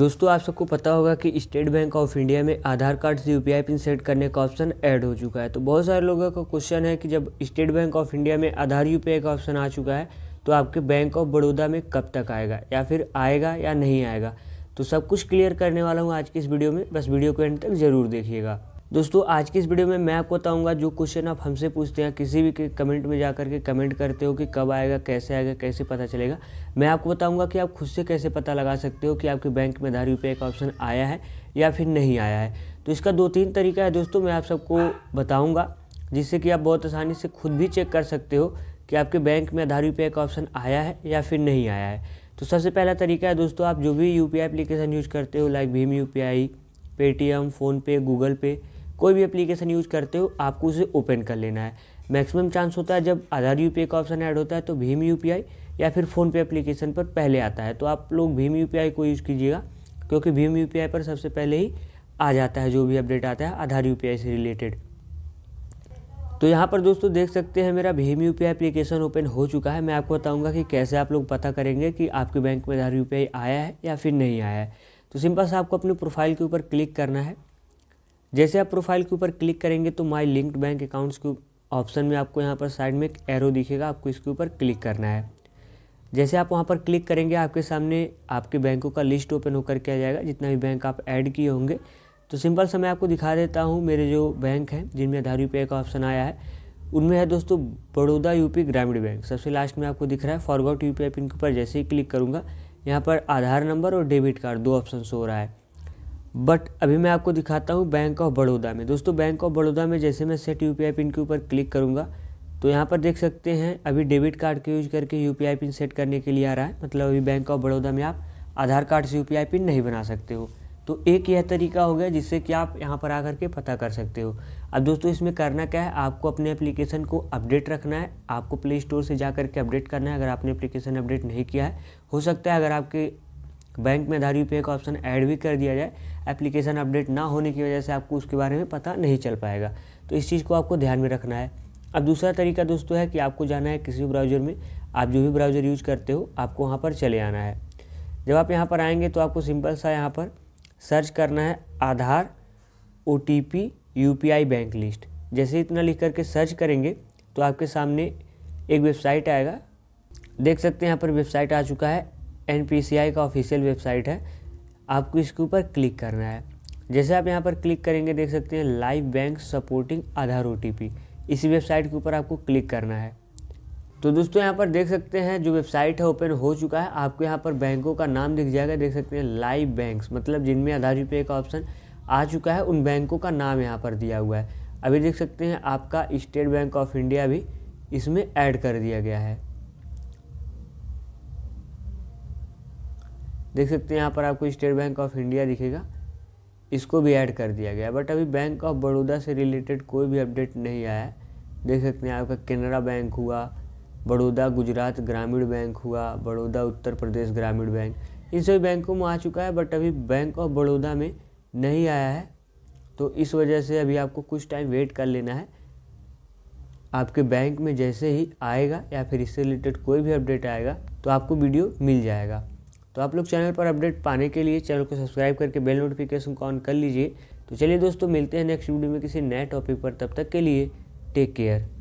दोस्तों आप सबको पता होगा कि स्टेट बैंक ऑफ इंडिया में आधार कार्ड से यू पिन सेट करने का ऑप्शन ऐड हो चुका है तो बहुत सारे लोगों का क्वेश्चन है कि जब स्टेट बैंक ऑफ इंडिया में आधार यू का ऑप्शन आ चुका है तो आपके बैंक ऑफ बड़ौदा में कब तक आएगा या फिर आएगा या नहीं आएगा तो सब कुछ क्लियर करने वाला हूँ आज की इस वीडियो में बस वीडियो को एंड तक ज़रूर देखिएगा दोस्तों आज की इस वीडियो में मैं आपको बताऊंगा जो क्वेश्चन आप हमसे पूछते हैं किसी भी कमेंट में जा करके कमेंट करते हो कि कब आएगा कैसे आएगा कैसे पता चलेगा मैं आपको बताऊंगा कि आप खुद से कैसे पता लगा सकते हो कि आपके बैंक में आधार यू का ऑप्शन आया है या फिर नहीं आया है तो इसका दो तीन तरीका है दोस्तों मैं आप सबको बताऊँगा जिससे कि आप बहुत आसानी से खुद भी चेक कर सकते हो कि आपके बैंक में आधार यू का ऑप्शन आया है या फिर नहीं आया है तो सबसे पहला तरीका है दोस्तों आप जो भी यू एप्लीकेशन यूज़ करते हो लाइक भीम U P I Paytm PhonePe Google pay कोई भी एप्लीकेशन यूज करते हो आपको उसे ओपन कर लेना है मैक्सिमम चांस होता है जब आधार यू का ऑप्शन ऐड होता है तो भीम यू या फिर फ़ोनपे एप्लीकेशन पर पहले आता है तो आप लोग भीम यू को यूज़ कीजिएगा क्योंकि भीम यू पर सबसे पहले ही आ जाता है जो भी अपडेट आता है आधार यू से रिलेटेड तो यहाँ पर दोस्तों देख सकते हैं मेरा भीम यू एप्लीकेशन ओपन हो चुका है मैं आपको बताऊँगा कि कैसे आप लोग पता करेंगे कि आपके बैंक में आधार यू आया है या फिर नहीं आया है तो सिंपल से आपको अपनी प्रोफाइल के ऊपर क्लिक करना है जैसे आप प्रोफाइल के ऊपर क्लिक करेंगे तो माई लिंक्ड बैंक अकाउंट्स के ऑप्शन में आपको यहाँ पर साइड में एक एरो दिखेगा आपको इसके ऊपर क्लिक करना है जैसे आप वहाँ पर क्लिक करेंगे आपके सामने आपके बैंकों का लिस्ट ओपन होकर के आ जाएगा जितना भी बैंक आप ऐड किए होंगे तो सिंपल सा मैं आपको दिखा देता हूँ मेरे जो बैंक हैं जिनमें आधार यू का ऑप्शन आया है उनमें है दोस्तों बड़ौदा यूपी ग्रामीण बैंक सबसे लास्ट में आपको दिख रहा है फॉरवर्ड यू पी पिन के ऊपर जैसे ही क्लिक करूँगा यहाँ पर आधार नंबर और डेबिट कार्ड दो ऑप्शन हो रहा है बट अभी मैं आपको दिखाता हूँ बैंक ऑफ बड़ौदा में दोस्तों बैंक ऑफ बड़ौदा में जैसे मैं सेट यू पी पिन के ऊपर क्लिक करूँगा तो यहाँ पर देख सकते हैं अभी डेबिट कार्ड का यूज करके यू पिन सेट करने के लिए आ रहा है मतलब अभी बैंक ऑफ बड़ौदा में आप आधार कार्ड से यू पिन नहीं बना सकते हो तो एक यह तरीका हो गया जिससे कि आप यहाँ पर आकर के पता कर सकते हो अब दोस्तों इसमें करना क्या है आपको अपने एप्लीकेशन को अपडेट रखना है आपको प्ले स्टोर से जा करके अपडेट करना है अगर आपने एप्लीकेशन अपडेट नहीं किया है हो सकता है अगर आपके बैंक में आधार यू का ऑप्शन ऐड भी कर दिया जाए एप्लीकेशन अपडेट ना होने की वजह से आपको उसके बारे में पता नहीं चल पाएगा तो इस चीज़ को आपको ध्यान में रखना है अब दूसरा तरीका दोस्तों है कि आपको जाना है किसी भी ब्राउज़र में आप जो भी ब्राउज़र यूज करते हो आपको वहाँ पर चले आना है जब आप यहाँ पर आएंगे तो आपको सिंपल सा यहाँ पर सर्च करना है Aadhaar O T P U P I bank list जैसे इतना लिख करके सर्च करेंगे तो आपके सामने एक वेबसाइट आएगा देख सकते हैं यहाँ पर वेबसाइट आ चुका है एन का ऑफिशियल वेबसाइट है आपको इसके ऊपर क्लिक करना है जैसे आप यहाँ पर क्लिक करेंगे देख सकते हैं live bank supporting Aadhaar O इसी वेबसाइट के ऊपर आपको क्लिक करना है तो दोस्तों यहाँ पर देख सकते हैं जो वेबसाइट है ओपन हो चुका है आपको यहाँ पर बैंकों का नाम दिख जाएगा देख सकते हैं लाइव बैंक्स मतलब जिनमें आधार यू का ऑप्शन आ चुका है उन बैंकों का नाम यहाँ पर दिया हुआ है अभी देख सकते हैं आपका स्टेट बैंक ऑफ इंडिया भी इसमें ऐड कर दिया गया है देख सकते हैं यहाँ पर आपको स्टेट बैंक ऑफ इंडिया दिखेगा इसको भी ऐड कर दिया गया बट अभी बैंक ऑफ बड़ौदा से रिलेटेड कोई भी अपडेट नहीं आया है देख सकते हैं आपका केनरा बैंक हुआ बड़ौदा गुजरात ग्रामीण बैंक हुआ बड़ौदा उत्तर प्रदेश ग्रामीण बैंक इन सभी बैंकों में आ चुका है बट अभी बैंक ऑफ बड़ौदा में नहीं आया है तो इस वजह से अभी आपको कुछ टाइम वेट कर लेना है आपके बैंक में जैसे ही आएगा या फिर इससे रिलेटेड कोई भी अपडेट आएगा तो आपको वीडियो मिल जाएगा तो आप लोग चैनल पर अपडेट पाने के लिए चैनल को सब्सक्राइब करके बेल नोटिफिकेशन को ऑन कर लीजिए तो चलिए दोस्तों मिलते हैं नेक्स्ट वीडियो में किसी नए टॉपिक पर तब तक के लिए टेक केयर